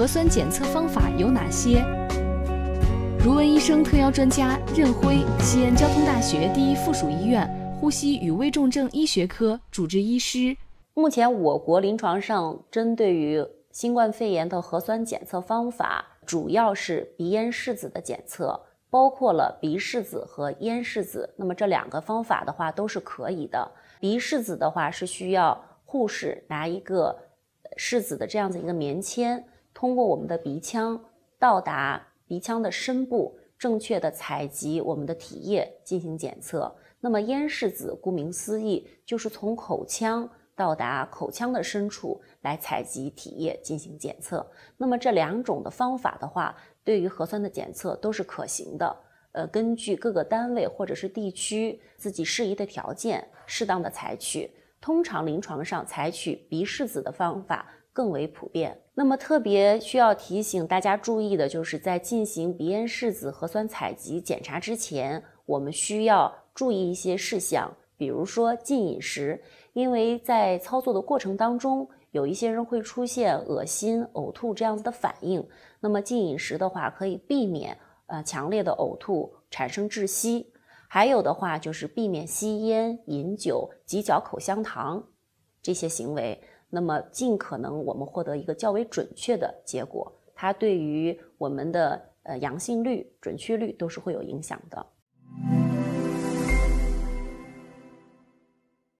核酸检测方法有哪些？如闻医生特邀专家任辉，西安交通大学第一附属医院呼吸与危重症医学科主治医师。目前我国临床上针对于新冠肺炎的核酸检测方法，主要是鼻咽拭子的检测，包括了鼻拭子和咽拭子。那么这两个方法的话都是可以的。鼻拭子的话是需要护士拿一个拭子的这样子一个棉签。通过我们的鼻腔到达鼻腔的深部，正确的采集我们的体液进行检测。那么咽拭子，顾名思义，就是从口腔到达口腔的深处来采集体液进行检测。那么这两种的方法的话，对于核酸的检测都是可行的。呃，根据各个单位或者是地区自己适宜的条件，适当的采取。通常临床上采取鼻拭子的方法。更为普遍。那么，特别需要提醒大家注意的就是，在进行鼻咽拭子核酸采集检查之前，我们需要注意一些事项，比如说禁饮食，因为在操作的过程当中，有一些人会出现恶心、呕吐这样子的反应。那么，禁饮食的话，可以避免呃强烈的呕吐产生窒息。还有的话就是避免吸烟、饮酒、挤嚼口香糖这些行为。那么，尽可能我们获得一个较为准确的结果，它对于我们的呃阳性率、准确率都是会有影响的。